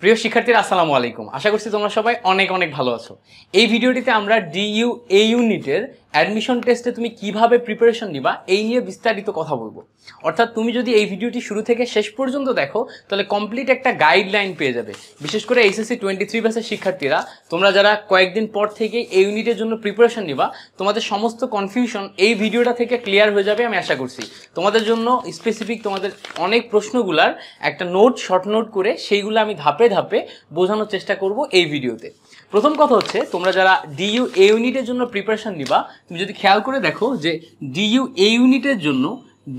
প্রিয় শিক্ষার্থীরা আসসালামু আলাইকুম আশা করছি তোমরা সবাই অনেক অনেক ভালো আছো এই ভিডিওটিতে আমরা ডিইউ এ ইউনিটের অ্যাডমিশন টেস্টে তুমি কিভাবে প্রিপারেশন নিবা এই নিয়ে বিস্তারিত কথা বলবো অর্থাৎ তুমি যদি এই ভিডিওটি শুরু থেকে শেষ পর্যন্ত দেখো তাহলে কমপ্লিট একটা গাইডলাইন পেয়ে যাবে বিশেষ করে এইচএসসি টোয়েন্টি থ্রি ব্যাসের শিক্ষার্থীরা তোমরা যারা কয়েকদিন পর থেকে এই ইউনিটের জন্য প্রিপারেশন নিবা তোমাদের সমস্ত কনফিউশন এই ভিডিওটা থেকে ক্লিয়ার হয়ে যাবে আমি আশা করছি তোমাদের জন্য স্পেসিফিক তোমাদের অনেক প্রশ্নগুলার একটা নোট শর্ট নোট করে সেইগুলো আমি ধাপে ধাপে বোঝানোর চেষ্টা করব এই ভিডিওতে প্রথম কথা হচ্ছে তোমরা যারা ডিইউ এ ইউনিটের জন্য প্রিপারেশান নিবা তুমি যদি খেয়াল করে দেখো যে ডিইউ এ ইউনিটের জন্য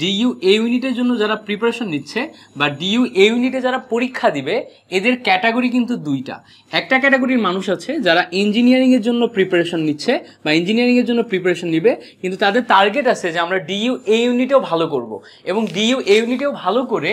ডিইউ এ ইউনিটের জন্য যারা প্রিপারেশন নিচ্ছে বা ডিইউ এ ইউনিটে যারা পরীক্ষা দিবে এদের ক্যাটাগরি কিন্তু দুইটা একটা ক্যাটাগরির মানুষ আছে যারা ইঞ্জিনিয়ারিংয়ের জন্য প্রিপারেশন নিচ্ছে বা ইঞ্জিনিয়ারিংয়ের জন্য প্রিপারেশন নিবে কিন্তু তাদের টার্গেট আছে যে আমরা ডিইউ এ ইউনিটেও ভালো করব এবং ডিইউ এ ইউনিটেও ভালো করে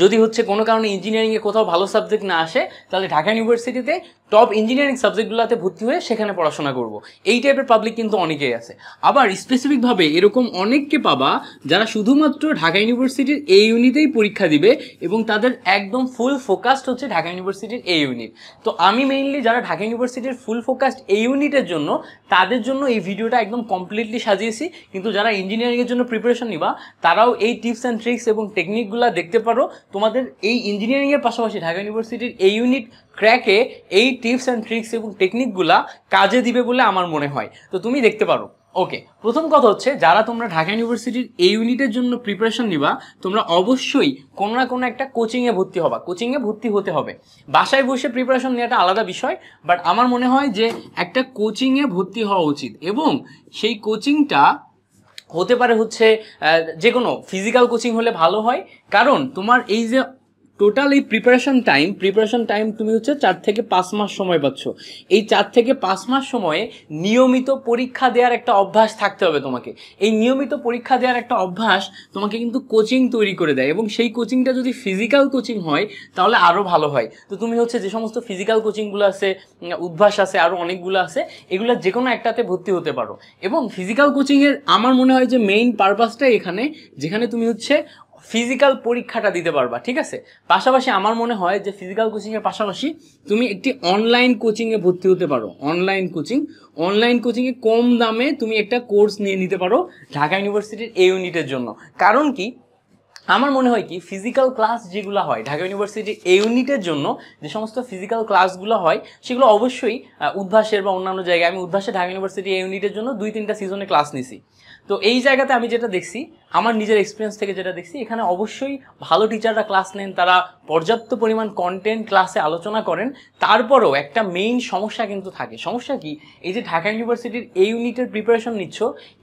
যদি হচ্ছে কোনো কারণে ইঞ্জিনিয়ারিংয়ে কোথাও ভালো সাবজেক্ট না আসে তাহলে ঢাকা ইউনিভার্সিটিতে টপ ইঞ্জিনিয়ারিং সাবজেক্টগুলোতে ভর্তি হয়ে সেখানে পড়াশোনা করব। এই টাইপের পাবলিক কিন্তু অনেকেই আছে আবার স্পেসিফিকভাবে এরকম অনেককে পাবা যারা শুধুমাত্র ঢাকা ইউনিভার্সিটির এই ইউনিটেই পরীক্ষা দিবে এবং তাদের একদম ফুল ফোকাসড হচ্ছে ঢাকা ইউনিভার্সিটির এই ইউনিট তো আমি মেইনলি যারা ঢাকা ইউনিভার্সিটির ফুল ফোকাসড এই ইউনিটের জন্য তাদের জন্য এই ভিডিওটা একদম কমপ্লিটলি সাজিয়েছি কিন্তু যারা ইঞ্জিনিয়ারিংয়ের জন্য প্রিপারেশন নিবা তারাও এই টিপস অ্যান্ড ট্রিক্স এবং টেকনিকগুলো দেখতে পারো তোমাদের এই ইঞ্জিনিয়ারিংয়ের পাশাপাশি ঢাকা ইউনিভার্সিটির এই ইউনিট ক্র্যাকে এই টিপস অ্যান্ড ট্রিক্স এবং টেকনিকগুলা কাজে দিবে বলে আমার মনে হয় তো তুমি দেখতে পারো ওকে প্রথম কথা হচ্ছে যারা তোমরা ঢাকা ইউনিভার্সিটির এই ইউনিটের জন্য প্রিপারেশন নিবা তোমরা অবশ্যই কোনো না কোনো একটা কোচিংয়ে ভর্তি হবা কোচিংয়ে ভর্তি হতে হবে বাসায় বসে প্রিপারেশন নেওয়াটা আলাদা বিষয় বাট আমার মনে হয় যে একটা কোচিংয়ে ভর্তি হওয়া উচিত এবং সেই কোচিংটা হতে পারে হচ্ছে যে কোনো ফিজিক্যাল কোচিং হলে ভালো হয় কারণ তোমার এই যে টোটাল এই প্রিপারেশন টাইম প্রিপারেশন টাইম তুমি হচ্ছে চার থেকে পাঁচ মাস সময় পাচ্ছ এই চার থেকে পাঁচ মাস সময়ে নিয়মিত পরীক্ষা দেওয়ার একটা অভ্যাস থাকতে হবে তোমাকে এই নিয়মিত পরীক্ষা দেওয়ার একটা অভ্যাস তোমাকে কিন্তু কোচিং তৈরি করে দেয় এবং সেই কোচিংটা যদি ফিজিক্যাল কোচিং হয় তাহলে আরও ভালো হয় তো তুমি হচ্ছে যে সমস্ত ফিজিক্যাল কোচিংগুলো আছে উদ্ভাস আছে আরও অনেকগুলো আছে এগুলো যে কোনো একটাতে ভর্তি হতে পারো এবং ফিজিক্যাল কোচিংয়ের আমার মনে হয় যে মেইন পারপাসটাই এখানে যেখানে তুমি হচ্ছে ফিজিক্যাল পরীক্ষাটা দিতে পারবা ঠিক আছে পাশাপাশি আমার মনে হয় যে ফিজিক্যাল কোচিংয়ের পাশাপাশি তুমি একটি অনলাইন কোচিংয়ে ভর্তি হতে পারো অনলাইন কোচিং অনলাইন কোচিংয়ে কম দামে তুমি একটা কোর্স নিয়ে নিতে পারো ঢাকা ইউনিভার্সিটির এই ইউনিটের জন্য কারণ কি আমার মনে হয় কি ফিজিক্যাল ক্লাস যেগুলো হয় ঢাকা ইউনিভার্সিটি এই ইউনিটের জন্য যে সমস্ত ফিজিক্যাল ক্লাসগুলো হয় সেগুলো অবশ্যই উদ্ভাসের বা অন্যান্য জায়গায় আমি উদ্ভাসে ঢাকা ইউনিভার্সিটি এই ইউনিটের জন্য দুই তিনটা সিজনে ক্লাস নিছি তো এই জায়গাতে আমি যেটা দেখছি আমার নিজের এক্সপিরিয়েন্স থেকে যেটা দেখছি এখানে অবশ্যই ভালো টিচাররা ক্লাস নেন তারা পর্যাপ্ত পরিমাণ কন্টেন্ট ক্লাসে আলোচনা করেন তারপরেও একটা মেইন সমস্যা কিন্তু থাকে সমস্যা কি এই যে ঢাকা ইউনিভার্সিটির এই ইউনিটের প্রিপারেশন নিচ্ছ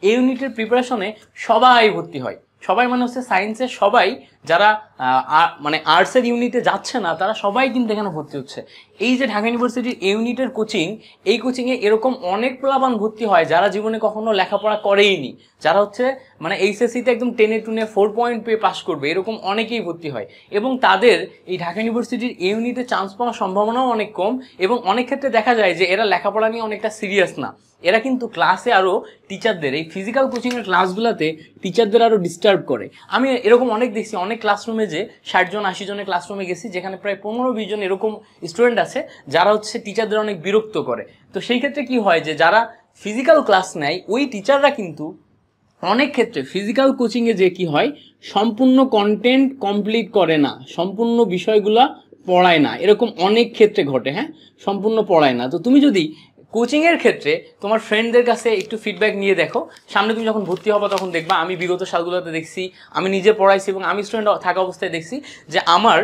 এই ইউনিটের প্রিপারেশনে সবাই ভর্তি হয় সবাই মনে হচ্ছে সায়েন্সের সবাই যারা মানে আর্টসের ইউনিটে যাচ্ছে না তারা সবাই কিন্তু এখানে ভর্তি হচ্ছে এই যে ঢাকা ইউনিভার্সিটির ইউনিটের কোচিং এই কোচিংয়ে এরকম অনেক প্লাবান ভর্তি হয় যারা জীবনে কখনো লেখাপড়া করেইনি যারা হচ্ছে মানে এইচএসসিতে একদম টেনে টুনে ফোর পয়েন্ট পেয়ে পাশ করবে এরকম অনেকেই ভর্তি হয় এবং তাদের এই ঢাকা ইউনিভার্সিটির ইউনিটে চান্স পাওয়ার সম্ভাবনাও অনেক কম এবং অনেক ক্ষেত্রে দেখা যায় যে এরা লেখাপড়া নিয়ে অনেকটা সিরিয়াস না এরা কিন্তু ক্লাসে আরও টিচারদের এই ফিজিক্যাল কোচিংয়ের ক্লাসগুলোতে টিচারদের আরও ডিস্টার্ব করে আমি এরকম অনেক দেখছি অনেক অনেক ক্লাসরুমে যে ষাটজন আশি জনের ক্লাসরুমে গেছি যেখানে প্রায় পনেরো বিশ জন এরকম স্টুডেন্ট আছে যারা হচ্ছে টিচারদের অনেক বিরক্ত করে তো সেই ক্ষেত্রে কি হয় যে যারা ফিজিক্যাল ক্লাস নেয় ওই টিচাররা কিন্তু অনেক ক্ষেত্রে ফিজিক্যাল কোচিংয়ে যে কি হয় সম্পূর্ণ কন্টেন্ট কমপ্লিট করে না সম্পূর্ণ বিষয়গুলা পড়ায় না এরকম অনেক ক্ষেত্রে ঘটে হ্যাঁ সম্পূর্ণ পড়ায় না তো তুমি যদি কোচিংয়ের ক্ষেত্রে তোমার ফ্রেন্ডদের কাছে একটু ফিডব্যাক নিয়ে দেখো সামনে তুমি যখন ভর্তি হবা তখন দেখবা আমি বিগত সালগুলোতে দেখছি আমি নিজে পড়াইছি এবং আমি স্টুডেন্ট থাকা অবস্থায় দেখছি যে আমার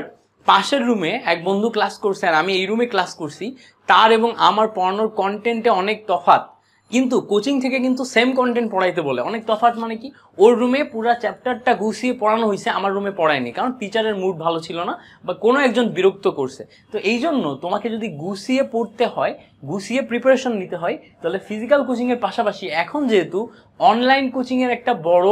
পাশের রুমে এক বন্ধু ক্লাস করছে আর আমি এই রুমে ক্লাস করছি তার এবং আমার পড়ানোর কন্টেন্টে অনেক তফাত কিন্তু কোচিং থেকে কিন্তু সেম কন্টেন্ট পড়াইতে বলে অনেক তফাত মানে কি ওর রুমে পুরা চ্যাপ্টারটা গুছিয়ে পড়ানো হয়েছে আমার রুমে পড়ায়নি কারণ টিচারের মুড ভালো ছিল না বা কোনো একজন বিরক্ত করছে তো এই জন্য তোমাকে যদি গুছিয়ে পড়তে হয় গুছিয়ে প্রিপারেশন নিতে হয় তাহলে ফিজিক্যাল কোচিংয়ের পাশাপাশি এখন যেহেতু অনলাইন কোচিংয়ের একটা বড়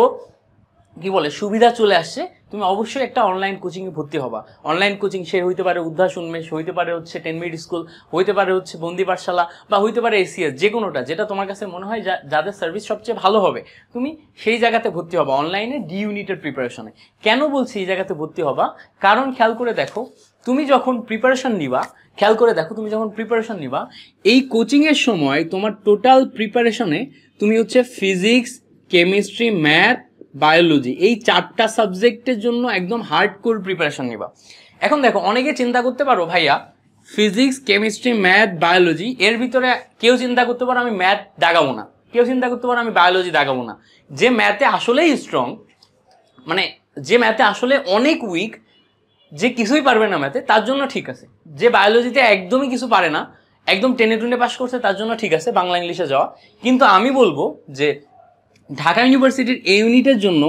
কি বলে সুবিধা চলে আসছে তুমি অবশ্যই একটা অনলাইন কোচিংয়ে ভর্তি হবা অনলাইন কোচিং সে হইতে পারে উদ্ধাস উন্মেষ হইতে পারে হচ্ছে টেন স্কুল হইতে পারে হচ্ছে বন্দি পাঠশালা বা হইতে পারে এসিএস যে কোনোটা যেটা তোমার কাছে মনে হয় যাদের সার্ভিস সবচেয়ে ভালো হবে তুমি সেই জায়গাতে ভর্তি হবা অনলাইনে ডি ইউনিটের প্রিপারেশনে কেন বলছি এই জায়গাতে ভর্তি হবা কারণ খেয়াল করে দেখো তুমি যখন প্রিপারেশন নিবা খেয়াল করে দেখো তুমি যখন প্রিপারেশন নিবা এই কোচিংয়ের সময় তোমার টোটাল প্রিপারেশনে তুমি হচ্ছে ফিজিক্স কেমিস্ট্রি ম্যাথ বায়োলজি এই চারটা সাবজেক্টের জন্য একদম হার্ড কোর প্রিপারেশান নিবা এখন দেখো অনেকে চিন্তা করতে পারো ভাইয়া ফিজিক্স কেমিস্ট্রি ম্যাথ বায়োলজি এর ভিতরে কেউ চিন্তা করতে পারো আমি ম্যাথ দাগাবো না কেউ চিন্তা করতে পারো আমি বায়োলজি দাগাবো না যে ম্যাথে আসলেই স্ট্রং মানে যে ম্যাথে আসলে অনেক উইক যে কিছুই পারবে না ম্যাথে তার জন্য ঠিক আছে যে বায়োলজিতে একদমই কিছু পারে না একদম টেনে টুনে পাস করছে তার জন্য ঠিক আছে বাংলা ইংলিশে যাওয়া কিন্তু আমি বলবো যে ঢাকা ইউনিভার্সিটির এই ইউনিটের জন্য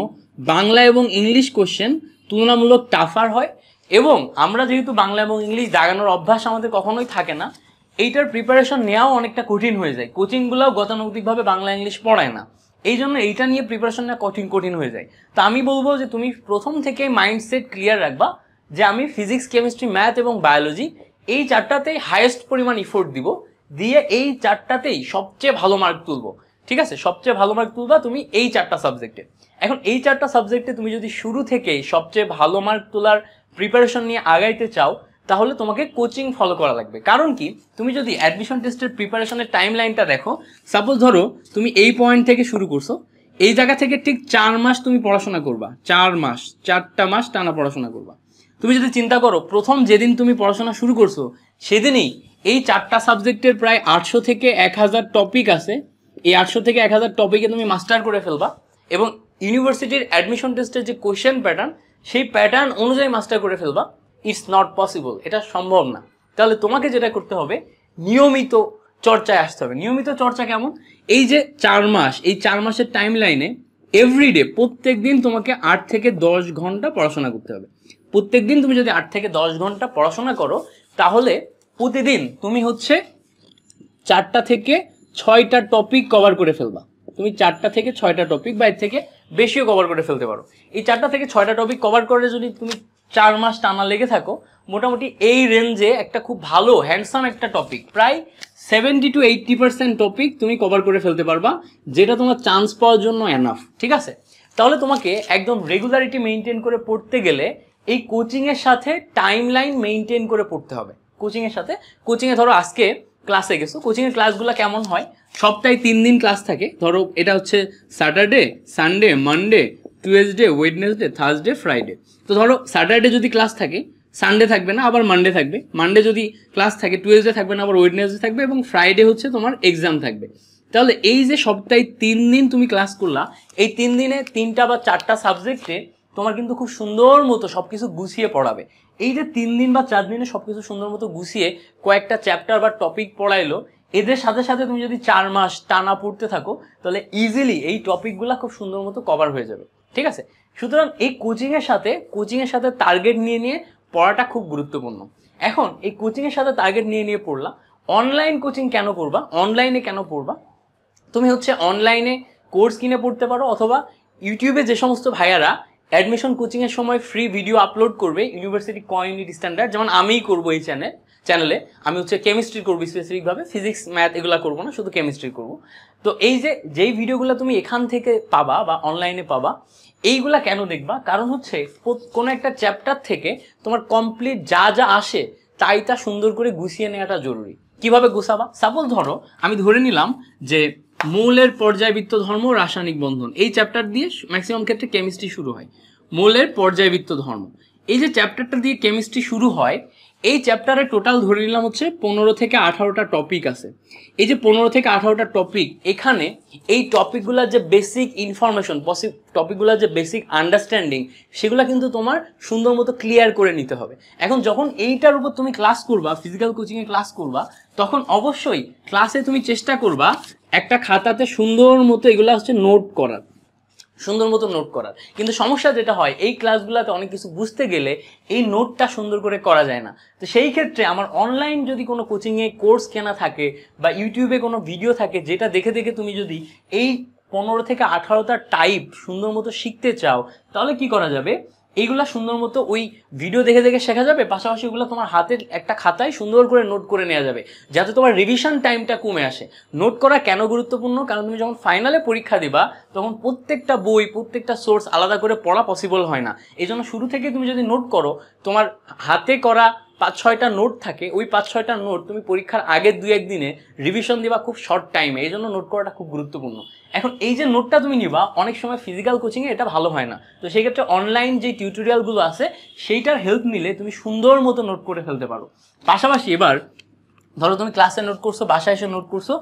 বাংলা এবং ইংলিশ কোশ্চেন তুলনামূলক টাফার হয় এবং আমরা যেহেতু বাংলা এবং ইংলিশ দাগানোর অভ্যাস আমাদের কখনোই থাকে না এইটার প্রিপারেশন নেওয়াও অনেকটা কঠিন হয়ে যায় কোচিংগুলোও গতানুগতিকভাবে বাংলা ইংলিশ পড়ায় না এই জন্য এইটা নিয়ে প্রিপারেশন নেওয়া কঠিন কঠিন হয়ে যায় তো আমি বলবো যে তুমি প্রথম থেকে মাইন্ডসেট ক্লিয়ার রাখবা যে আমি ফিজিক্স কেমিস্ট্রি ম্যাথ এবং বায়োলজি এই চারটাতেই হায়েস্ট পরিমাণ ইফোর্ট দিব দিয়ে এই চারটাতেই সবচেয়ে ভালো মার্ক তুলবো ঠিক আছে সবচেয়ে ভালো মার্ক তুলবা তুমি এই চারটা সাবজেক্টে এখন এই চারটা সাবজেক্টে তুমি যদি শুরু থেকেই সবচেয়ে ভালো মার্ক তোলার প্রিপারেশন নিয়ে আগাইতে চাও তাহলে তোমাকে কোচিং ফলো করা লাগবে কারণ কি তুমি যদি অ্যাডমিশন টেস্টের প্রিপারেশনের টাইম লাইনটা দেখো সাপোজ ধরো তুমি এই পয়েন্ট থেকে শুরু করছো এই জায়গা থেকে ঠিক চার মাস তুমি পড়াশোনা করবা চার মাস চারটা মাস টানা পড়াশোনা করবা তুমি যদি চিন্তা করো প্রথম যেদিন তুমি পড়াশোনা শুরু করছো সেদিনই এই চারটা সাবজেক্টের প্রায় আটশো থেকে এক হাজার টপিক আছে এই আটশো থেকে এক হাজার টপিকে তুমি মাস্টার করে ফেলবা এবং ইউনিভার্সিটির অ্যাডমিশন টেস্টের যে কোয়েশ্চেন প্যাটার্ন সেই প্যাটার্ন অনুযায়ী মাস্টার করে ফেলবা ইটস নট পসিবল এটা সম্ভব না তাহলে তোমাকে যেটা করতে হবে নিয়মিত চর্চায় আসতে হবে নিয়মিত চর্চা কেমন এই যে চার মাস এই চার মাসের টাইম লাইনে এভরিডে প্রত্যেক দিন তোমাকে আট থেকে দশ ঘন্টা পড়াশোনা করতে হবে প্রত্যেক দিন তুমি যদি আট থেকে দশ ঘন্টা পড়াশোনা করো তাহলে প্রতিদিন তুমি হচ্ছে চারটা থেকে ছয়টা টপিক কভার করে ফেলবা তুমি চারটা থেকে ছয়টা টপিক বা এর থেকে বেশিও কভার করে ফেলতে পারো এই চারটা থেকে ছয়টা টপিক কভার করে যদি তুমি চার মাস টানা লেগে থাকো মোটামুটি এই রেঞ্জে একটা খুব ভালো হ্যান্ডসাম একটা টপিক প্রায় seventy two eighty percent topic তুমি কভার করে ফেলতে পারবা যেটা তোমার চান্স পাওয়ার জন্য এনাফ ঠিক আছে তাহলে তোমাকে একদম রেগুলারিটি মেনটেন করে পড়তে গেলে এই কোচিংয়ের সাথে টাইম লাইন মেনটেন করে পড়তে হবে কোচিংয়ের সাথে কোচিংয়ে ধরো আজকে ক্লাসে গেছো কোচিংয়ের ক্লাসগুলো কেমন হয় সপ্তাহে তিন দিন ক্লাস থাকে ধরো এটা হচ্ছে Saturday Sunday Monday Tuesday Wednesday Thursday Friday তো ধরো স্যাটারডে যদি ক্লাস থাকে সানডে থাকবে না আবার মানডে থাকবে মানডে যদি ক্লাস থাকে টুয়েসডে থাকবে না আবার ওয়েডনেসডে থাকবে এবং ফ্রাইডে হচ্ছে তোমার এক্সাম থাকবে তাহলে এই যে সপ্তাহে তিন দিন তুমি ক্লাস করলা এই তিন দিনে তিনটা বা চারটা সাবজেক্টে তোমার কিন্তু খুব সুন্দর মতো সব কিছু গুছিয়ে পড়াবে এই যে তিন দিন বা চার দিনে সব কিছু সুন্দর মতো গুছিয়ে কয়েকটা চ্যাপ্টার বা টপিক পড়াইলো এদের সাথে সাথে তুমি যদি চার মাস টানা পড়তে থাকো তাহলে ইজিলি এই টপিকগুলো খুব সুন্দর মতো কভার হয়ে যাবে ঠিক আছে সুতরাং এই কোচিংয়ের সাথে কোচিংয়ের সাথে টার্গেট নিয়ে নিয়ে পড়াটা খুব গুরুত্বপূর্ণ এখন এই কোচিংয়ের সাথে টার্গেট নিয়ে নিয়ে পড়লা অনলাইন কোচিং কেন পড়বা অনলাইনে কেন পড়বা তুমি হচ্ছে অনলাইনে কোর্স কিনে পড়তে পারো অথবা ইউটিউবে যে সমস্ত ভাইয়ারা অ্যাডমিশন কোচিংয়ের সময় ফ্রি ভিডিও আপলোড করবে ইউনিভার্সিটি কমিউনিট স্ট্যান্ডার্ড যেমন আমিই করবো এই চ্যানেল চ্যানেলে আমি হচ্ছে কেমিস্ট্রি করবো স্পেসিফিকভাবে ফিজিক্স ম্যাথ এগুলো করবো না শুধু কেমিস্ট্রি করবো তো এই যে যেই ভিডিওগুলো তুমি এখান থেকে পাবা বা অনলাইনে পাবা এইগুলা কেন দেখবা কারণ হচ্ছে কোনো একটা চ্যাপ্টার থেকে তোমার কমপ্লিট যা যা আসে তাই তা সুন্দর করে গুছিয়ে নেওয়াটা জরুরি কিভাবে গুছাবা সাপোজ ধরো আমি ধরে নিলাম যে মৌলের পর্যায়বৃত্ত ধর্ম রাসায়নিক বন্ধন এই চ্যাপ্টার দিয়ে ম্যাক্সিমাম ক্ষেত্রে কেমিস্ট্রি শুরু হয় মোলের পর্যায়বৃত্ত ধর্ম এই যে চ্যাপ্টারটা দিয়ে কেমিস্ট্রি শুরু হয় এই চ্যাপ্টারে টোটাল ধরে নিলাম হচ্ছে পনেরো থেকে আঠারোটা টপিক আছে এই যে পনেরো থেকে আঠারোটা টপিক এখানে এই টপিকগুলোর যে বেসিক ইনফরমেশন পসি টপিকগুলোর যে বেসিক আন্ডারস্ট্যান্ডিং সেগুলো কিন্তু তোমার সুন্দর মতো ক্লিয়ার করে নিতে হবে এখন যখন এইটার উপর তুমি ক্লাস করবা ফিজিক্যাল কোচিংয়ে ক্লাস করবা তখন অবশ্যই ক্লাসে তুমি চেষ্টা করবা একটা খাতাতে সুন্দর মতো এগুলো হচ্ছে নোট করার সুন্দর মতো নোট করার কিন্তু সমস্যা যেটা হয় এই ক্লাসগুলোতে অনেক কিছু বুঝতে গেলে এই নোটটা সুন্দর করে করা যায় না তো সেই ক্ষেত্রে আমার অনলাইন যদি কোনো কোচিংয়ে কোর্স কেনা থাকে বা ইউটিউবে কোনো ভিডিও থাকে যেটা দেখে দেখে তুমি যদি এই পনেরো থেকে আঠারোটা টাইপ সুন্দর মতো শিখতে চাও তাহলে কি করা যাবে এইগুলা সুন্দর মতো ওই ভিডিও দেখে দেখে শেখা যাবে পাশাপাশি ওগুলো তোমার হাতের একটা খাতায় সুন্দর করে নোট করে নেওয়া যাবে যাতে তোমার রিভিশন টাইমটা কমে আসে নোট করা কেন গুরুত্বপূর্ণ কারণ তুমি যখন ফাইনালে পরীক্ষা দিবা তখন প্রত্যেকটা বই প্রত্যেকটা সোর্স আলাদা করে পড়া পসিবল হয় না এই জন্য শুরু থেকে তুমি যদি নোট করো তোমার হাতে করা পাঁচ ছয়টা নোট থাকে ওই পাঁচ ছয়টা নোট তুমি পরীক্ষার আগের দু একদিনে রিভিশন দিবা খুব শর্ট টাইমে এই জন্য নোট করাটা খুব গুরুত্বপূর্ণ এখন এই যে নোটটা তুমি নিবা অনেক সময় ফিজিক্যাল কোচিংয়ে এটা ভালো হয় না তো সেক্ষেত্রে অনলাইন যে টিউটোরিয়ালগুলো আছে সেইটার হেল্প নিলে তুমি সুন্দর মতো নোট করে ফেলতে পারো পাশাপাশি এবার ধরো তুমি ক্লাসে নোট করছো বাসায় এসে নোট করছো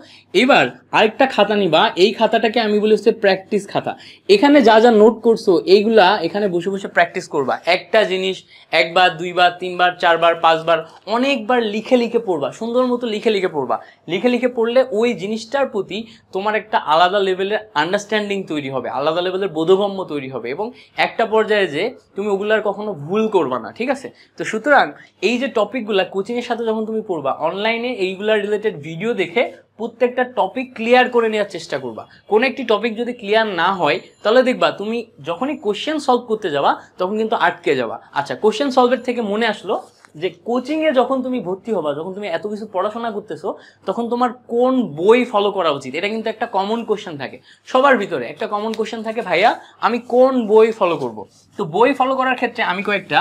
এবার আরেকটা খাতা নিবা এই খাতাটাকে আমি বলি হচ্ছে প্র্যাকটিস খাতা এখানে যা যা নোট করছো এইগুলা এখানে বসে বসে প্র্যাকটিস করবা একটা জিনিস একবার দুইবার তিনবার চারবার পাঁচবার অনেকবার লিখে লিখে পড়বা সুন্দর মতো লিখে লিখে পড়বা লিখে লিখে পড়লে ওই জিনিসটার প্রতি তোমার একটা আলাদা লেভেলের আন্ডারস্ট্যান্ডিং তৈরি হবে আলাদা লেভেলের বোধগম্য তৈরি হবে এবং একটা পর্যায়ে যে তুমি ওগুলার কখনো ভুল করবা না ঠিক আছে তো সুতরাং এই যে টপিকগুলা কোচিংয়ের সাথে যখন তুমি পড়বা অনলাইন অনলাইনে এইগুলা রিলেটেড ভিডিও দেখে প্রত্যেকটা টপিক ক্লিয়ার করে নেওয়ার চেষ্টা করবা কোন একটি টপিক যদি ক্লিয়ার না হয় তাহলে দেখবা তুমি যখনই কোশ্চেন সলভ করতে যাবা তখন কিন্তু আটকে যাবা আচ্ছা কোশ্চেন সলভের থেকে মনে আসলো যে কোচিংয়ে যখন তুমি ভর্তি হবা যখন তুমি এত কিছু পড়াশোনা করতেছো তখন তোমার কোন বই ফলো করা উচিত এটা কিন্তু একটা কমন কোশ্চেন থাকে সবার ভিতরে একটা কমন কোশ্চেন থাকে ভাইয়া আমি কোন বই ফলো করব তো বই ফলো করার ক্ষেত্রে আমি কয়েকটা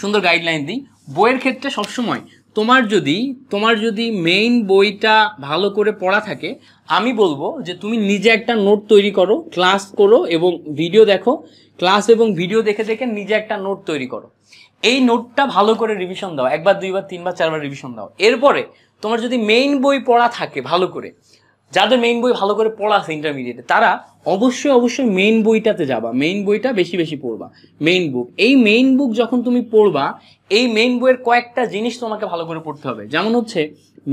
সুন্দর গাইডলাইন দিই বইয়ের ক্ষেত্রে সবসময় তোমার যদি তোমার যদি মেইন বইটা ভালো করে পড়া থাকে আমি বলবো যে তুমি নিজে একটা নোট তৈরি করো ক্লাস করো এবং ভিডিও দেখো ক্লাস এবং ভিডিও দেখে দেখে নিজে একটা নোট তৈরি করো এই নোটটা ভালো করে রিভিশন দাও একবার দুইবার তিনবার চারবার রিভিশন দাও এরপরে তোমার যদি মেইন বই পড়া থাকে ভালো করে যাদের মেইন বই ভালো করে পড়া আছে ইন্টারমিডিয়েটে তারা অবশ্যই অবশ্যই মেইন বইটাতে যাবা মেইন বইটা বেশি বেশি পড়বা মেইন বুক এই মেইন বুক যখন তুমি পড়বা এই মেইন বইয়ের কয়েকটা জিনিস তোমাকে ভালো করে পড়তে হবে যেমন হচ্ছে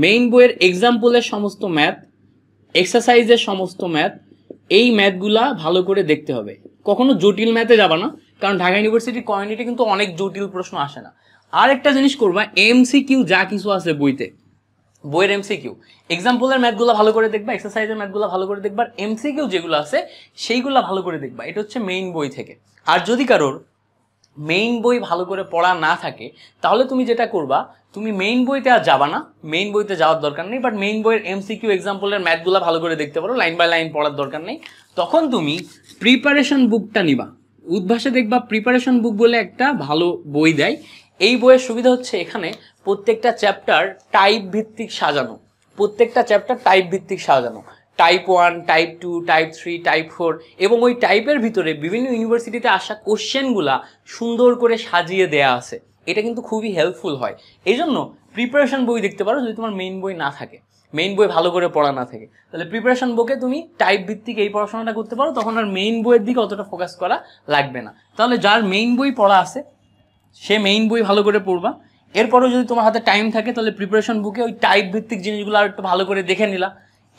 মেইন বইয়ের এক্সাম্পলের সমস্ত ম্যাথ এক্সারসাইজের সমস্ত ম্যাথ এই ম্যাথগুলা ভালো করে দেখতে হবে কখনো জটিল ম্যাথে যাবা না কারণ ঢাকা ইউনিভার্সিটির কমিউনিটি কিন্তু অনেক জটিল প্রশ্ন আসে না আর একটা জিনিস করবা এমসি কিউ যা কিছু আছে বইতে বইয়ের এমসিকিউ এক্সাম্পলের ম্যাথগুলো ভালো করে দেখবা এক্সারসাইজের ম্যাথগুলো ভালো করে দেখবা আর এমসিকিউ যেগুলো আছে সেইগুলো ভালো করে দেখবা এটা হচ্ছে মেইন বই থেকে আর যদি কারোর মেইন বই ভালো করে পড়া না থাকে তাহলে তুমি যেটা করবা তুমি মেইন বইতে আর যাবা না মেইন বইতে যাওয়ার দরকার নেই বাট মেইন বইয়ের এমসিকিউ এক্সাম্পলের ম্যাথগুলো ভালো করে দেখতে পারো লাইন বাই লাইন পড়ার দরকার নেই তখন তুমি প্রিপারেশন বুকটা নিবা উদ্ভাসে দেখবা প্রিপারেশন বুক বলে একটা ভালো বই দেয় এই বইয়ের সুবিধা হচ্ছে এখানে প্রত্যেকটা চ্যাপ্টার টাইপ ভিত্তিক সাজানো প্রত্যেকটা চ্যাপ্টার টাইপ ভিত্তিক সাজানো type one type two type three type four এবং ওই টাইপের ভিতরে বিভিন্ন ইউনিভার্সিটিতে আসা কোশ্চেনগুলা সুন্দর করে সাজিয়ে দেয়া আছে এটা কিন্তু খুবই হেল্পফুল হয় এই জন্য প্রিপারেশন বই দেখতে পারো যদি তোমার মেইন বই না থাকে মেইন বই ভালো করে পড়া না থাকে তাহলে প্রিপারেশন বুকে তুমি টাইপ ভিত্তিক এই পড়াশোনাটা করতে পারো তখন আর মেইন বইয়ের দিকে অতটা ফোকাস করা লাগবে না তাহলে যার মেইন বই পড়া আছে সে মেইন বই ভালো করে পড়বা এরপরেও যদি তোমার হাতে টাইম থাকে তাহলে প্রিপারেশন বুকে ওই টাইপ ভিত্তিক জিনিসগুলো আর একটু ভালো করে দেখে নিলা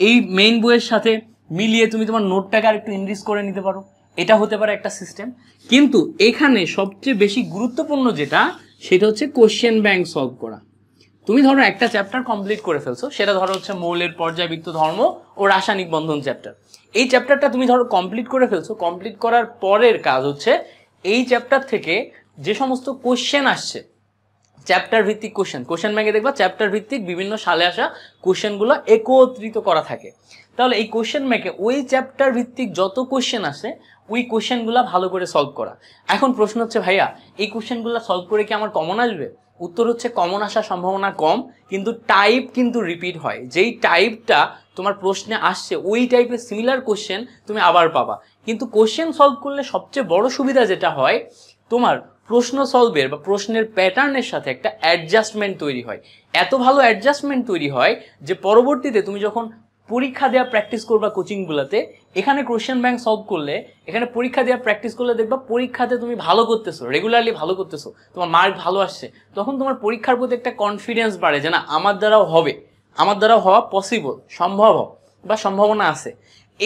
এই মেইন বইয়ের সাথে মিলিয়ে তুমি তোমার নোটটাকে আর একটু ইনক্রিজ করে নিতে পারো এটা হতে পারে একটা সিস্টেম কিন্তু এখানে সবচেয়ে বেশি গুরুত্বপূর্ণ যেটা সেটা হচ্ছে কোশ্চেন ব্যাংক সলভ করা তুমি ধরো একটা চ্যাপ্টার কমপ্লিট করে ফেলছো সেটা ধরো হচ্ছে মৌলের পর্যায়বৃত্ত ধর্ম ও রাসায়নিক বন্ধন চ্যাপ্টার এই চ্যাপ্টারটা তুমি ধরো কমপ্লিট করে ফেলছো কমপ্লিট করার পরের কাজ হচ্ছে এই চ্যাপ্টার থেকে যে সমস্ত কোশ্চেন আসছে চ্যাপ্টার ভিত্তিক কোশ্চেন কোশ্চেন ব্যাঙ্কে দেখবা চ্যাপ্টার ভিত্তিক বিভিন্ন সালে আসা কোশ্চেনগুলো একত্রিত করা থাকে তাহলে এই কোশ্চেন ম্যাকে ওই চ্যাপ্টার ভিত্তিক যত কোশ্চেন আসে ওই কোশ্চেনগুলো ভালো করে সলভ করা এখন প্রশ্ন হচ্ছে ভাইয়া এই কোশ্চেনগুলো সলভ করে কি আমার কমন আসবে উত্তর হচ্ছে কমন আসার সম্ভাবনা কম কিন্তু টাইপ কিন্তু রিপিট হয় যেই টাইপটা তোমার প্রশ্নে আসছে ওই টাইপের সিমিলার কোশ্চেন তুমি আবার পাবা কিন্তু কোশ্চেন সলভ করলে সবচেয়ে বড় সুবিধা যেটা হয় তোমার প্রশ্ন সলভের বা প্রশ্নের প্যাটার্নের সাথে একটা অ্যাডজাস্টমেন্ট তৈরি হয় এত ভালো অ্যাডজাস্টমেন্ট তৈরি হয় যে পরবর্তীতে তুমি যখন পরীক্ষা দেওয়া প্র্যাকটিস করবা কোচিংগুলোতে এখানে কোশ্চেন ব্যাংক সলভ করলে এখানে পরীক্ষা দেওয়া প্র্যাকটিস করলে দেখবা পরীক্ষাতে তুমি ভালো করতেছো রেগুলারলি ভালো করতেছো তোমার মার্ক ভালো আসছে তখন তোমার পরীক্ষার প্রতি একটা কনফিডেন্স বাড়ে যে না আমার দ্বারাও হবে আমার দ্বারাও হওয়া পসিবল সম্ভব বা সম্ভাবনা আছে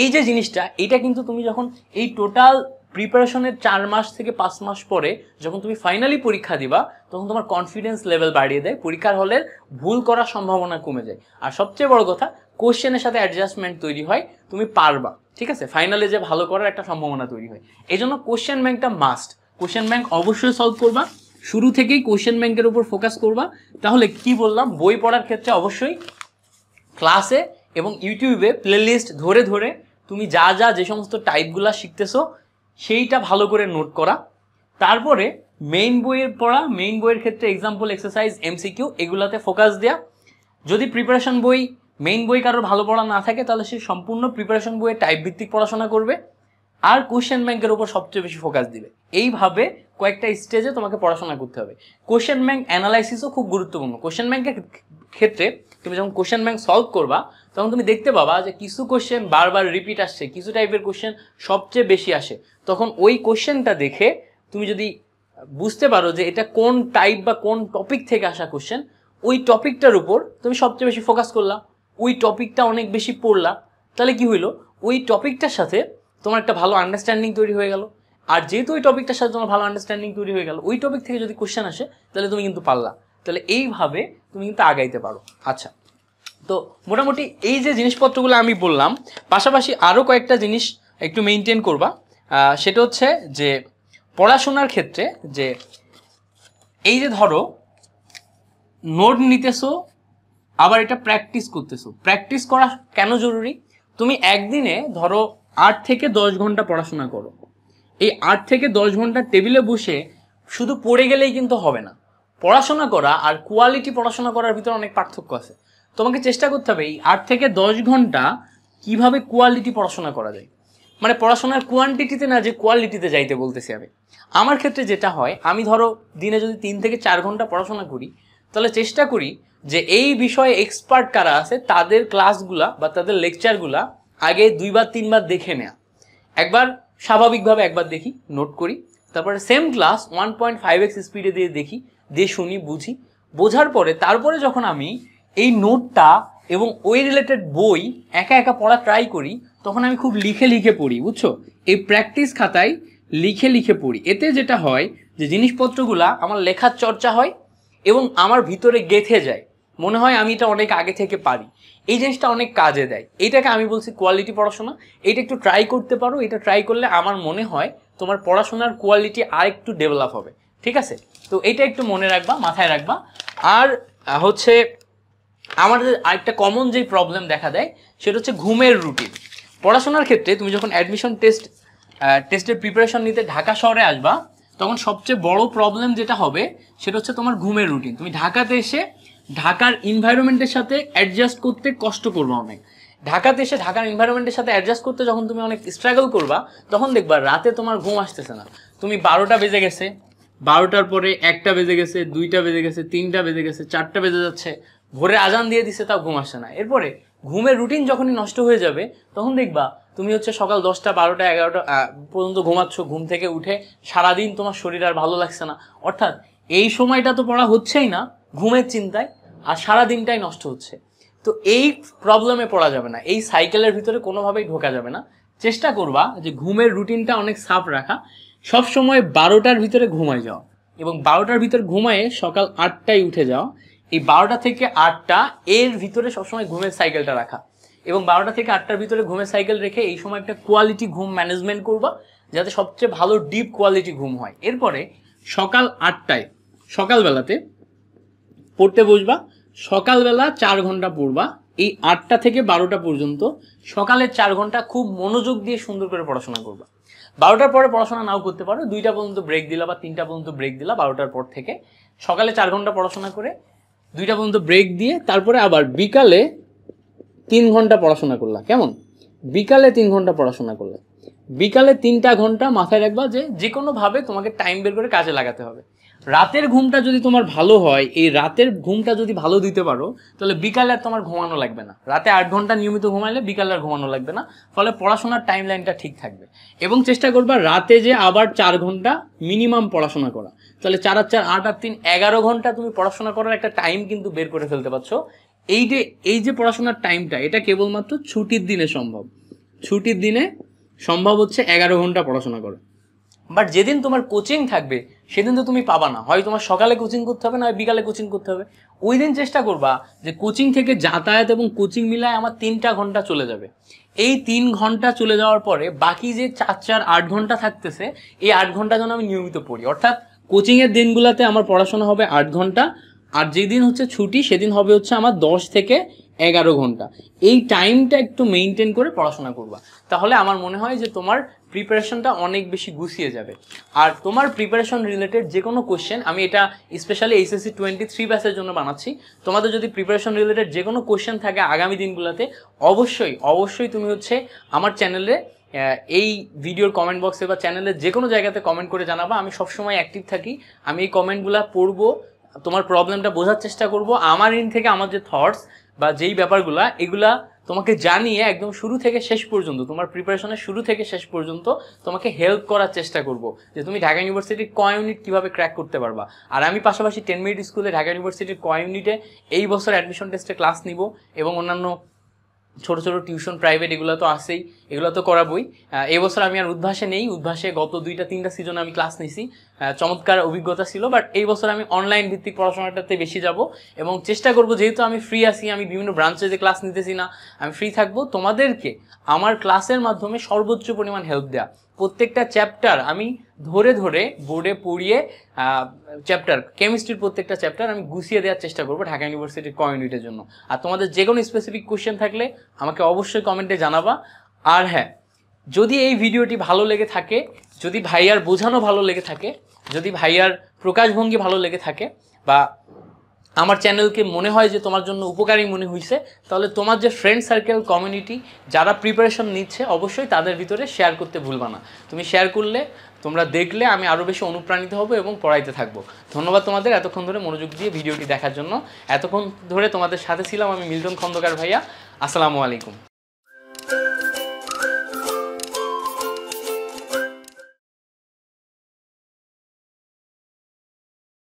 এই যে জিনিসটা এটা কিন্তু তুমি যখন এই টোটাল প্রিপারেশনের চার মাস থেকে পাঁচ মাস পরে যখন তুমি ফাইনালি পরীক্ষা দিবা তখন তোমার কনফিডেন্স লেভেল বাড়িয়ে দেয় পরীক্ষার হলে ভুল করার সম্ভাবনা কমে যায় আর সবচেয়ে বড় কথা কোশ্চেনের সাথে অ্যাডজাস্টমেন্ট তৈরি হয় তুমি পারবা ঠিক আছে ফাইনালে যে ভালো করার একটা সম্ভাবনা তৈরি হয় এই জন্য কোশ্চেন ব্যাংকটা মাস্ট কোশ্চেন ব্যাংক অবশ্যই সলভ করবা শুরু থেকেই কোশ্চেন ব্যাংকের উপর ফোকাস করবা তাহলে কি বললাম বই পড়ার ক্ষেত্রে অবশ্যই ক্লাসে এবং ইউটিউবে প্লেলিস্ট ধরে ধরে তুমি যা যা যে সমস্ত টাইপগুলা শিখতেছো সেইটা ভালো করে নোট করা তারপরে মেইন বইয়ের পড়া মেইন বইয়ের ক্ষেত্রে এক্সাম্পল এক্সারসাইজ এমসিকিউ এগুলাতে ফোকাস দেওয়া যদি প্রিপারেশন বই মেইন বই কারোর ভালো পড়া না থাকে তাহলে সে সম্পূর্ণ প্রিপারেশন বইয়ে টাইপ ভিত্তিক পড়াশোনা করবে আর কোশ্চেন ব্যাংকের উপর সবচেয়ে বেশি ফোকাস দিবে এইভাবে কয়েকটা স্টেজে তোমাকে পড়াশোনা করতে হবে কোশ্চেন ব্যাংক অ্যানালাইসিসও খুব গুরুত্বপূর্ণ কোশ্চেন ব্যাংকের ক্ষেত্রে তুমি যখন কোশ্চেন ব্যাংক সলভ করবা তখন তুমি দেখতে পাবা যে কিছু কোশ্চেন বারবার রিপিট আসছে কিছু টাইপের কোশ্চেন সবচেয়ে বেশি আসে তখন ওই কোশ্চেনটা দেখে তুমি যদি বুঝতে পারো যে এটা কোন টাইপ বা কোন টপিক থেকে আসা কোশ্চেন ওই টপিকটার উপর তুমি সবচেয়ে বেশি ফোকাস করলা ওই টপিকটা অনেক বেশি পড়লা তাহলে কি হইলো ওই টপিকটার সাথে তোমার একটা ভালো আন্ডারস্ট্যান্ডিং তৈরি হয়ে গেল আর যেহেতু ওই টপিকটার সাথে তোমার ভালো আন্ডারস্ট্যান্ডিং তৈরি হয়ে গেল ওই টপিক থেকে যদি কোশ্চেন আসে তাহলে তুমি কিন্তু পারলা তাহলে এইভাবে তুমি কিন্তু আগাইতে পারো আচ্ছা তো মোটামুটি এই যে জিনিসপত্রগুলো আমি বললাম পাশাপাশি আরও কয়েকটা জিনিস একটু মেনটেন করবা সেটা হচ্ছে যে পড়াশোনার ক্ষেত্রে যে এই যে ধরো নোট নিতেছো আবার এটা প্র্যাকটিস করতেছো প্র্যাকটিস করা কেন জরুরি তুমি একদিনে ধরো আট থেকে দশ ঘন্টা পড়াশোনা করো এই আট থেকে দশ ঘন্টা টেবিলে বসে শুধু পড়ে গেলেই কিন্তু হবে না পড়াশোনা করা আর কোয়ালিটি পড়াশোনা করার ভিতরে অনেক পার্থক্য আছে তোমাকে চেষ্টা করতে হবে এই আট থেকে দশ ঘন্টা কিভাবে কোয়ালিটি পড়াশোনা করা যায় মানে পড়াশোনার কোয়ান্টিটিতে না যে কোয়ালিটিতে যাইতে বলতেছি আমি আমার ক্ষেত্রে যেটা হয় আমি ধরো দিনে যদি তিন থেকে চার ঘন্টা পড়াশোনা করি তাহলে চেষ্টা করি যে এই বিষয়ে এক্সপার্ট কারা আছে তাদের ক্লাসগুলা বা তাদের লেকচারগুলা আগে দুইবার তিনবার দেখে নেয়া একবার স্বাভাবিকভাবে একবার দেখি নোট করি তারপরে same class one point five x স্পিডে দিয়ে দেখি দিয়ে শুনি বুঝি বোঝার পরে তারপরে যখন আমি এই নোটটা এবং ওই রিলেটেড বই একা একা পড়া ট্রাই করি তখন আমি খুব লিখে লিখে পড়ি বুঝছো এই প্র্যাকটিস খাতায় লিখে লিখে পড়ি এতে যেটা হয় যে জিনিসপত্রগুলা আমার লেখার চর্চা হয় এবং আমার ভিতরে গেথে যায় মনে হয় আমি এটা অনেক আগে থেকে পারি এই জিনিসটা অনেক কাজে দেয় এইটাকে আমি বলছি কোয়ালিটি পড়াশোনা এটা একটু ট্রাই করতে পারো এটা ট্রাই করলে আমার মনে হয় তোমার পড়াশোনার কোয়ালিটি আর একটু ডেভেলপ হবে ঠিক আছে তো এটা একটু মনে রাখবা মাথায় রাখবা আর হচ্ছে আমাদের আরেকটা কমন যে প্রবলেম দেখা দেয় সেটা হচ্ছে ঘুমের রুটিন পড়াশোনার ক্ষেত্রে তুমি যখন অ্যাডমিশন টেস্ট টেস্টের প্রিপারেশন নিতে ঢাকা শহরে আসবা তখন সবচেয়ে বড় প্রবলেম যেটা হবে সেটা হচ্ছে তোমার ঘুমের রুটিন তুমি ঢাকাতে এসে ঢাকার ইনভায়রনমেন্টের সাথে অ্যাডজাস্ট করতে কষ্ট করবে অনেক ঢাকাতে এসে ঢাকার এনভায়রনমেন্টের সাথে অ্যাডজাস্ট করতে যখন তুমি অনেক স্ট্রাগল করবা তখন দেখবা রাতে তোমার ঘুম আসতেছে না তুমি বারোটা বেজে গেছে বারোটার পরে একটা বেজে গেছে দুইটা বেজে গেছে তিনটা বেজে গেছে চারটা বেজে যাচ্ছে ভোরে আজান দিয়ে দিছে তাও ঘুম আসে না এরপরে ঘুমের রুটিন যখনই নষ্ট হয়ে যাবে তখন দেখবা তুমি হচ্ছে সকাল দশটা বারোটা এগারোটা পর্যন্ত ঘুমাচ্ছ ঘুম থেকে উঠে সারাদিন তোমার শরীর আর ভালো লাগছে না অর্থাৎ এই সময়টা তো পড়া হচ্ছেই না ঘুমের চিন্তায় আর সারা দিনটাই নষ্ট হচ্ছে তো এই প্রবলেমে পড়া যাবে না এই সাইকেলের ভিতরে কোনোভাবেই ঢোকা যাবে না চেষ্টা করবা যে ঘুমের রুটিনটা অনেক সাফ রাখা সব সময় বারোটার ভিতরে ঘুমায় যাও এবং বারোটার ভিতরে ঘুমায়ে সকাল আটটায় উঠে যাও এই বারোটা থেকে আটটা এর ভিতরে সবসময় ঘুমের সাইকেলটা রাখা এবং বারোটা থেকে আটটার ভিতরে ঘুমের সাইকেল রেখে এই সময় একটা কোয়ালিটি ঘুম ম্যানেজমেন্ট করবা যাতে সবচেয়ে ভালো ডিপ কোয়ালিটি ঘুম হয় এরপরে সকাল আটটায় সকালবেলাতে পড়তে বসবা সকালবেলা চার ঘন্টা পড়বা এই আটটা থেকে বারোটা পর্যন্ত সকালের চার ঘন্টা খুব মনোযোগ দিয়ে সুন্দর করে পড়াশোনা করবা বারোটার পরে পড়াশোনা নাও করতে পারো দুইটা পর্যন্ত ব্রেক দিলা বা তিনটা পর্যন্ত ব্রেক দিলা বারোটার পর থেকে সকালে চার ঘন্টা পড়াশোনা করে দুইটা পর্যন্ত ব্রেক দিয়ে তারপরে আবার বিকালে তিন ঘন্টা পড়াশোনা করলা কেমন বিকালে তিন ঘন্টা পড়াশোনা করলে বিকালে তিনটা ঘন্টা মাথায় রাখবা যে যে কোনোভাবে তোমাকে টাইম বের করে কাজে লাগাতে হবে রাতের ঘুমটা যদি তোমার ভালো হয় এই রাতের ঘুমটা যদি ভালো দিতে পারো তাহলে বিকালে আর তোমার ঘুমানো লাগবে না রাতে আট ঘন্টা নিয়মিত ঘুমাইলে বিকালে আর ঘুমানো লাগবে না ফলে পড়াশোনার টাইম লাইনটা ঠিক থাকবে এবং চেষ্টা করবা রাতে যে আবার চার ঘন্টা মিনিমাম পড়াশোনা করা তাহলে চার আর চার আট আর তিন এগারো ঘন্টা তুমি পড়াশোনা করার একটা টাইম কিন্তু বের করে ফেলতে পারছো এই যে এই যে পড়াশোনার টাইমটা এটা কেবলমাত্র ছুটির দিনে সম্ভব ছুটির দিনে সম্ভব হচ্ছে এগারো ঘন্টা পড়াশোনা করা বাট যেদিন তোমার কোচিং থাকবে সেদিন তো তুমি পাবা না হয় তোমার সকালে কোচিং করতে হবে না বিকালে কোচিং করতে হবে ওই দিন চেষ্টা করবা যে কোচিং থেকে যাতায়াত এবং কোচিং মিলায় আমার তিনটা ঘন্টা চলে যাবে এই তিন ঘন্টা চলে যাওয়ার পরে বাকি যে চার চার আট ঘন্টা থাকতেছে এই আট ঘন্টা যেন আমি নিয়মিত পড়ি অর্থাৎ কোচিংয়ের দিনগুলোতে আমার পড়াশোনা হবে আট ঘন্টা আর যেদিন হচ্ছে ছুটি সেদিন হবে হচ্ছে আমার দশ থেকে এগারো ঘন্টা এই টাইমটা একটু মেনটেন করে পড়াশোনা করবা তাহলে আমার মনে হয় যে তোমার প্রিপারেশনটা অনেক বেশি গুছিয়ে যাবে আর তোমার প্রিপারেশন রিলেটেড যে কোনো কোশ্চেন আমি এটা স্পেশালি এইচএসসি টোয়েন্টি থ্রি ব্যাচের জন্য বানাচ্ছি তোমাদের যদি প্রিপারেশন রিলেটেড যে কোনো কোয়েশ্চেন থাকে আগামী দিনগুলোতে অবশ্যই অবশ্যই তুমি হচ্ছে আমার চ্যানেলে এই ভিডিওর কমেন্ট বক্সে বা চ্যানেলের যে কোনো জায়গাতে কমেন্ট করে জানাবা আমি সবসময় অ্যাক্টিভ থাকি আমি এই কমেন্টগুলো পড়বো তোমার প্রবলেমটা বোঝার চেষ্টা করব আমার ইন থেকে আমার যে থটস বা যেই ব্যাপারগুলো এগুলা তোমাকে জানিয়ে একদম শুরু থেকে শেষ পর্যন্ত তোমার প্রিপারেশনের শুরু থেকে শেষ পর্যন্ত তোমাকে হেল্প করার চেষ্টা করব যে তুমি ঢাকা ইউনিভার্সিটির ক ইউনিট কীভাবে ক্র্যাক করতে পারবা আর আমি পাশাপাশি টেন মিনিট স্কুলে ঢাকা ইউনিভার্সিটির ক ইউনিটে এই বছর অ্যাডমিশন টেস্টে ক্লাস নিব এবং অন্যান্য ছোট ছোট টিউশন প্রাইভেট এগুলো তো আসেই এগুলো তো করাবই এবছর আমি আর উদ্ভাসে নেই উদ্ভাসে গত দুইটা তিনটা সিজনে আমি ক্লাস নিছি চমৎকার অভিজ্ঞতা ছিল বাট এই বছর আমি অনলাইন ভিত্তিক পড়াশোনাটাতে বেশি যাব এবং চেষ্টা করব যেহেতু আমি ফ্রি আছি আমি বিভিন্ন ব্রাঞ্চে যে ক্লাস নিতেছি না আমি ফ্রি থাকবো তোমাদেরকে আমার ক্লাসের মাধ্যমে সর্বোচ্চ পরিমাণ হেল্প দেওয়া প্রত্যেকটা চ্যাপ্টার আমি ধরে ধরে বোর্ডে পড়িয়ে চ্যাপ্টার কেমিস্ট্রির প্রত্যেকটা চ্যাপ্টার আমি গুছিয়ে দেওয়ার চেষ্টা করবো ঢাকা ইউনিভার্সিটির কমিউনিটির জন্য আর তোমাদের যে কোনো স্পেসিফিক কোয়েশ্চেন থাকলে আমাকে অবশ্যই কমেন্টে জানাবা আর হ্যাঁ যদি এই ভিডিওটি ভালো লেগে থাকে যদি ভাইয়ার বোঝানো ভালো লেগে থাকে যদি ভাইয়ার প্রকাশভঙ্গি ভালো লেগে থাকে বা আমার চ্যানেলকে মনে হয় যে তোমার জন্য উপকারী মনে হয়েছে তাহলে তোমার যে ফ্রেন্ড সার্কেল কমিউনিটি যারা প্রিপারেশন নিচ্ছে অবশ্যই তাদের ভিতরে শেয়ার করতে ভুলবা না তুমি শেয়ার করলে তোমরা দেখলে আমি আরও বেশি অনুপ্রাণিত হব এবং পড়াইতে থাকবো ধন্যবাদ তোমাদের এতক্ষণ ধরে মনোযোগ দিয়ে ভিডিওটি দেখার জন্য এতক্ষণ ধরে তোমাদের সাথে ছিলাম আমি মিল্টন খন্দকার ভাইয়া আসসালামু আলাইকুম